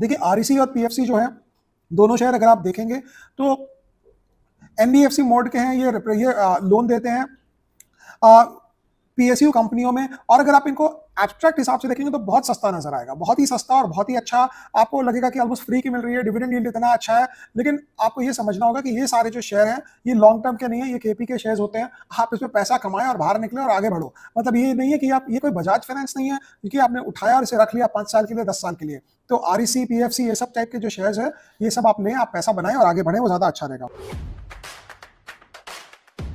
देखिए are e और P जो है दोनों शेयर अगर आप देखेंगे तो एन e मोड के हैं ये ये लोन देते हैं पीएसयू कंपनियों में और अगर आप इनको एब्स्ट्रैक्ट हिसाब से देखेंगे तो बहुत सस्ता नजर आएगा बहुत ही सस्ता और बहुत ही अच्छा आपको लगेगा कि ऑलमोस्ट फ्री की मिल रही है डिविडेंड यील्ड इतना अच्छा है लेकिन आपको ये समझना होगा कि ये सारे जो शेयर हैं ये लॉन्ग टर्म के नहीं है ये केपी के शेयर होते हैं आप इसमें पैसा कमाएं और बाहर निकले और आगे बढ़ो मतलब ये नहीं है कि आप ये कोई बजाज फाइनेंस नहीं है क्योंकि आपने उठाया और इसे रख लिया पांच साल के लिए दस साल के लिए तो आर ई e ये सब टाइप के जो शेयर है ये सब आप लें आप पैसा बनाएं और आगे बढ़े वो ज़्यादा अच्छा रहेगा